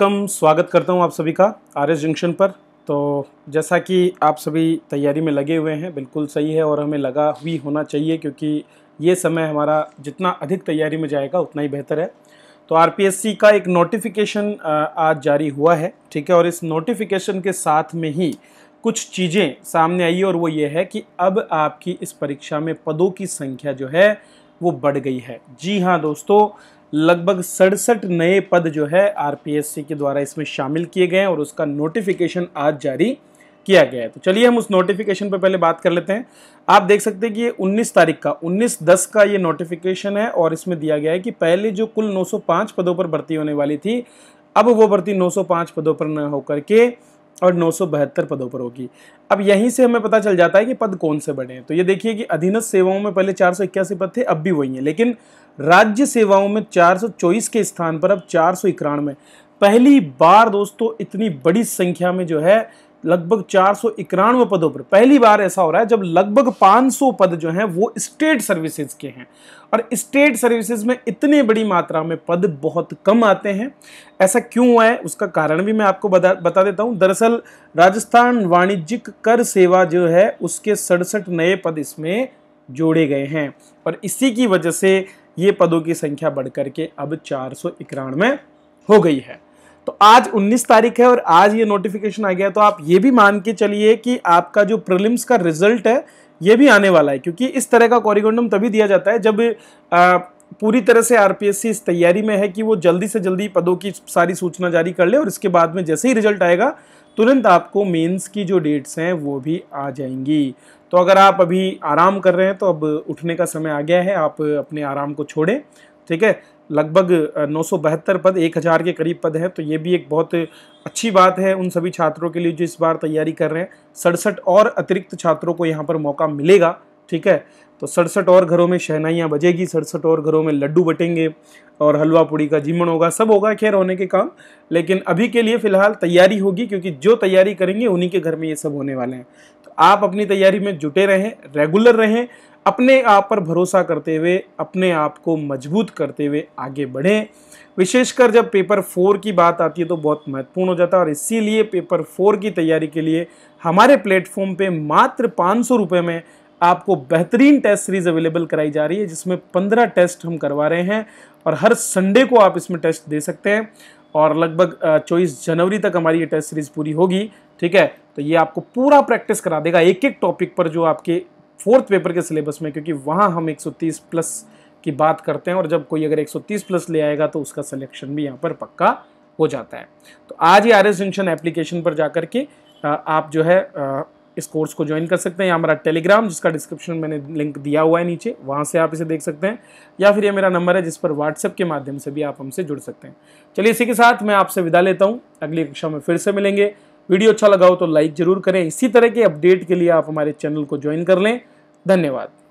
welcome स्वागत करता हूं आप सभी का आर जंक्शन पर तो जैसा कि आप सभी तैयारी में लगे हुए हैं बिल्कुल सही है और हमें लगा हुई होना चाहिए क्योंकि ये समय हमारा जितना अधिक तैयारी में जाएगा उतना ही बेहतर है तो आर का एक नोटिफिकेशन आज जारी हुआ है ठीक है और इस नोटिफिकेशन के साथ में ही कुछ चीज़ें सामने आई और वो ये है कि अब आपकी इस परीक्षा में पदों की संख्या जो है वो बढ़ गई है जी हाँ दोस्तों लगभग सड़सठ नए पद जो है आरपीएससी के द्वारा इसमें शामिल किए गए हैं और उसका नोटिफिकेशन आज जारी किया गया है तो चलिए हम उस नोटिफिकेशन पर पहले बात कर लेते हैं आप देख सकते हैं कि ये 19 तारीख का 19 दस का ये नोटिफिकेशन है और इसमें दिया गया है कि पहले जो कुल 905 पदों पर भर्ती होने वाली थी अब वो भर्ती 905 पदों पर न होकर के और नौ पदों पर होगी अब यहीं से हमें पता चल जाता है कि पद कौन से बढ़े हैं तो ये देखिए कि अधीनस्थ सेवाओं में पहले चार पद थे अब भी वही हैं लेकिन राज्य सेवाओं में चार के स्थान पर अब चार पहली बार दोस्तों इतनी बड़ी संख्या में जो है लगभग चार सौ इक्यानवे पदों पर पहली बार ऐसा हो रहा है जब लगभग 500 पद जो हैं वो स्टेट सर्विसेज के हैं और स्टेट सर्विसेज में इतने बड़ी मात्रा में पद बहुत कम आते हैं ऐसा क्यों हुआ है उसका कारण भी मैं आपको बता बता देता हूँ दरअसल राजस्थान वाणिज्यिक कर सेवा जो है उसके सड़सठ नए पद इसमें जोड़े गए हैं और इसी की वजह से ये पदों की संख्या बढ़ करके अब चार सौ हो गई है तो आज 19 तारीख है और आज ये नोटिफिकेशन आ गया तो आप ये भी मान के चलिए कि आपका जो प्रिलिम्स का रिजल्ट है ये भी आने वाला है क्योंकि इस तरह का कॉरिकोडम तभी दिया जाता है जब आ, पूरी तरह से आरपीएससी इस तैयारी में है कि वो जल्दी से जल्दी पदों की सारी सूचना जारी कर ले और इसके बाद में जैसे ही रिजल्ट आएगा तुरंत आपको मेंस की जो डेट्स हैं वो भी आ जाएंगी तो अगर आप अभी आराम कर रहे हैं तो अब उठने का समय आ गया है आप अपने आराम को छोड़ें ठीक है लगभग नौ पद एक हज़ार के करीब पद हैं तो ये भी एक बहुत अच्छी बात है उन सभी छात्रों के लिए जो इस बार तैयारी कर रहे हैं सड़सठ और अतिरिक्त छात्रों को यहाँ पर मौका मिलेगा ठीक है तो सड़सठ और घरों में शहनाइयाँ बजेगी सड़सठ और घरों में लड्डू बटेंगे और हलवा पूड़ी का जीमण होगा सब होगा खैर होने के काम लेकिन अभी के लिए फ़िलहाल तैयारी होगी क्योंकि जो तैयारी करेंगे उन्हीं के घर में ये सब होने वाले हैं तो आप अपनी तैयारी में जुटे रहें रेगुलर रहें अपने आप पर भरोसा करते हुए अपने आप को मजबूत करते हुए आगे बढ़ें विशेषकर जब पेपर फोर की बात आती है तो बहुत महत्वपूर्ण हो जाता है और इसीलिए पेपर फोर की तैयारी के लिए हमारे प्लेटफॉर्म पे मात्र पाँच सौ रुपये में आपको बेहतरीन टेस्ट सीरीज अवेलेबल कराई जा रही है जिसमें पंद्रह टेस्ट हम करवा रहे हैं और हर संडे को आप इसमें टेस्ट दे सकते हैं और लगभग चौबीस जनवरी तक हमारी ये टेस्ट सीरीज पूरी होगी ठीक है तो ये आपको पूरा प्रैक्टिस करा देगा एक एक टॉपिक पर जो आपके फोर्थ पेपर के सिलेबस में क्योंकि वहाँ हम 130 प्लस की बात करते हैं और जब कोई अगर 130 प्लस ले आएगा तो उसका सिलेक्शन भी यहाँ पर पक्का हो जाता है तो आज ही आर एस जंक्शन एप्लीकेशन पर जा के आप जो है इस कोर्स को ज्वाइन कर सकते हैं या हमारा टेलीग्राम जिसका डिस्क्रिप्शन मैंने लिंक दिया हुआ है नीचे वहाँ से आप इसे देख सकते हैं या फिर ये मेरा नंबर है जिस पर व्हाट्सएप के माध्यम से भी आप हमसे जुड़ सकते हैं चलिए इसी के साथ मैं आपसे विदा लेता हूँ अगली कक्षा में फिर से मिलेंगे वीडियो अच्छा लगा हो तो लाइक जरूर करें इसी तरह के अपडेट के लिए आप हमारे चैनल को ज्वाइन कर लें धन्यवाद